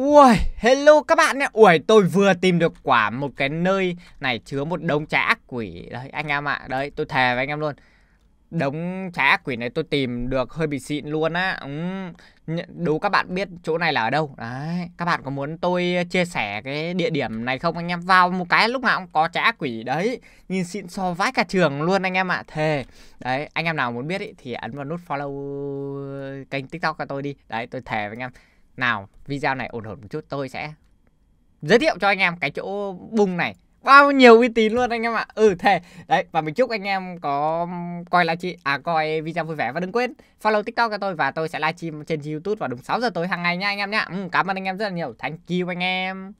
Ui, hello các bạn nhé. Ui, tôi vừa tìm được quả một cái nơi này chứa một đống trái ác quỷ. Đấy, anh em ạ. À. Đấy, tôi thề với anh em luôn. Đống trái ác quỷ này tôi tìm được hơi bị xịn luôn á. Ừ, đố các bạn biết chỗ này là ở đâu. Đấy, các bạn có muốn tôi chia sẻ cái địa điểm này không anh em? Vào một cái lúc nào cũng có trái ác quỷ. Đấy, nhìn xịn so vãi cả trường luôn anh em ạ. À. Thề. Đấy, anh em nào muốn biết ý, thì ấn vào nút follow kênh tiktok của tôi đi. Đấy, tôi thề với anh em. Nào, video này ổn ổn một chút tôi sẽ giới thiệu cho anh em cái chỗ bung này bao nhiêu uy tín luôn anh em ạ ừ thề đấy và mình chúc anh em có coi là chị à coi video vui vẻ và đừng quên follow tiktok cho tôi và tôi sẽ livestream trên youtube vào đúng 6 giờ tối hàng ngày nha anh em nhá ừ, cảm ơn anh em rất là nhiều thank you anh em